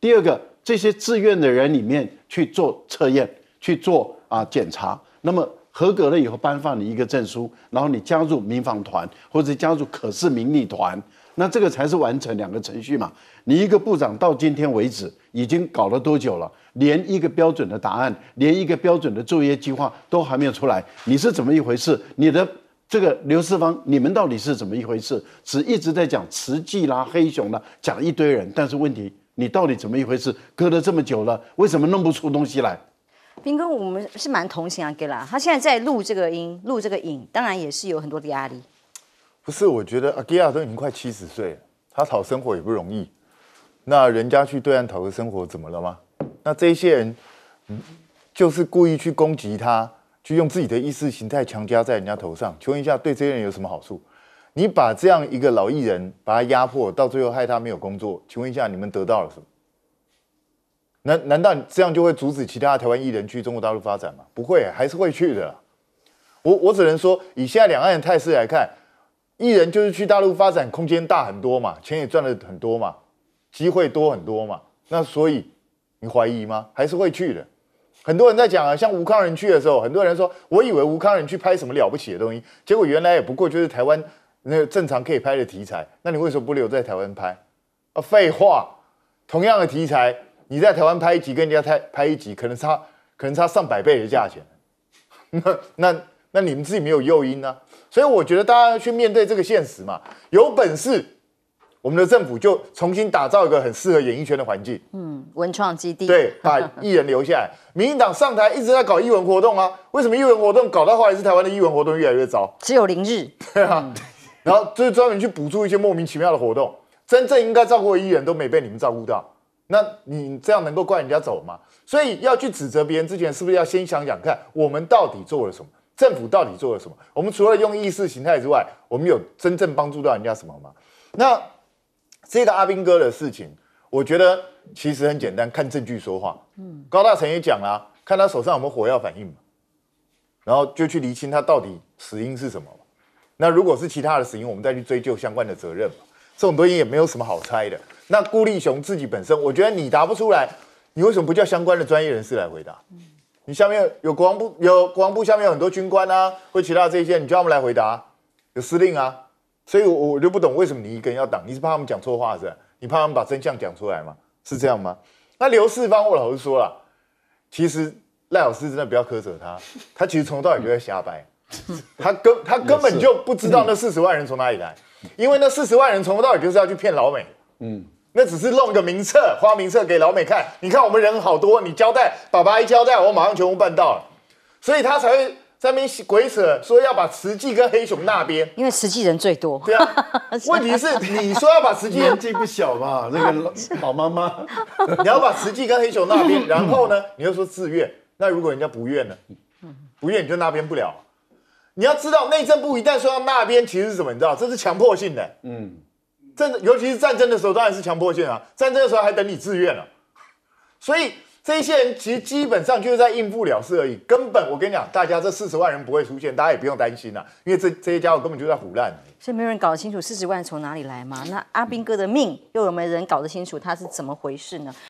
Speaker 3: 第二个这些自愿的人里面去做测验、去做啊检查，那么。合格了以后，颁发你一个证书，然后你加入民防团或者加入可视民力团，那这个才是完成两个程序嘛？你一个部长到今天为止，已经搞了多久了？连一个标准的答案，连一个标准的作业计划都还没有出来，你是怎么一回事？你的这个刘世芳，你们到底是怎么一回事？只一直在讲慈济啦、黑熊啦，讲一堆人，但是问题，你到底怎么一回事？隔了这么久了，为什么弄不出东西来？
Speaker 1: 斌哥，我们是蛮同情阿 g 拉。l a 他现在在录这个音，录这个影，当然也是有很多的压力。
Speaker 4: 不是，我觉得阿 Gala 都已经快七十岁了，他讨生活也不容易。那人家去对岸讨个生活，怎么了吗？那这些人，就是故意去攻击他，去用自己的意识形态强加在人家头上。请问一下，对这些人有什么好处？你把这样一个老艺人把他压迫，到最后害他没有工作，请问一下，你们得到了什么？难难道这样就会阻止其他台湾艺人去中国大陆发展吗？不会，还是会去的。我我只能说，以现在两岸的态势来看，艺人就是去大陆发展空间大很多嘛，钱也赚了很多嘛，机会多很多嘛。那所以你怀疑吗？还是会去的。很多人在讲啊，像吴康仁去的时候，很多人说，我以为吴康仁去拍什么了不起的东西，结果原来也不过就是台湾那正常可以拍的题材。那你为什么不留在台湾拍？啊，废话，同样的题材。你在台湾拍一集，跟人家拍拍一集，可能差可能差上百倍的价钱。那那那你们自己没有诱因呢？所以我觉得大家要去面对这个现实嘛。有本事，我们的政府就重新打造一个很适合演艺圈的环境。
Speaker 1: 嗯，文创基地。对，
Speaker 4: 把艺人留下来。民进党上台一直在搞艺文活动啊，为什么艺文活动搞到后来是台湾的艺文活动越来越糟？只有零日。对啊，然后就是专门去补助一些莫名其妙的活动，真正应该照顾的艺人都没被你们照顾到。那你这样能够怪人家走吗？所以要去指责别人之前，是不是要先想想看，我们到底做了什么？政府到底做了什么？我们除了用意识形态之外，我们有真正帮助到人家什么吗？那这个阿兵哥的事情，我觉得其实很简单，看证据说话。嗯，高大成也讲了，看他手上有没有火药反应嘛，然后就去厘清他到底死因是什么那如果是其他的死因，我们再去追究相关的责任嘛。这种东西也没有什么好猜的。那顾立雄自己本身，我觉得你答不出来，你为什么不叫相关的专业人士来回答？你下面有国防部，有国防部下面有很多军官啊，或其他这些，你叫他们来回答。有司令啊，所以我我就不懂为什么你一个人要挡？你是怕他们讲错话是？你怕他们把真相讲出来吗？是这样吗？那刘世方，我老实说了，其实赖老师真的不要苛责他，他其实从到底就在瞎掰，他根他根本就不知道那四十万人从哪里来，因为那四十万人从头到底就是要去骗老美，嗯。那只是弄个名册，花名册给老美看。你看我们人好多，你交代，爸爸一交代，我马上全部办到了。所以他才会在那边鬼扯，说要把慈济跟黑熊那边。
Speaker 1: 因为慈济人最多。
Speaker 4: 对啊。问题是你说要把慈济年纪不小吧，那个老老妈妈，你要把慈济跟黑熊那边，然后呢，你又说自愿。那如果人家不愿呢？不愿你就那边不了。你要知道，内政部一旦说到那边，其实什么？你知道，这是强迫性的。嗯。战，尤其是战争的时候，当然是强迫性啊。战争的时候还等你自愿了，所以这些人其实基本上就是在应付了事而已。根本我跟你讲，大家这四十万人不会出现，大家也不用担心了，因为这这些家伙根本就在胡乱。
Speaker 1: 所以没有人搞得清楚四十万从哪里来嘛？那阿兵哥的命又有没有人搞得清楚他是怎么回事呢？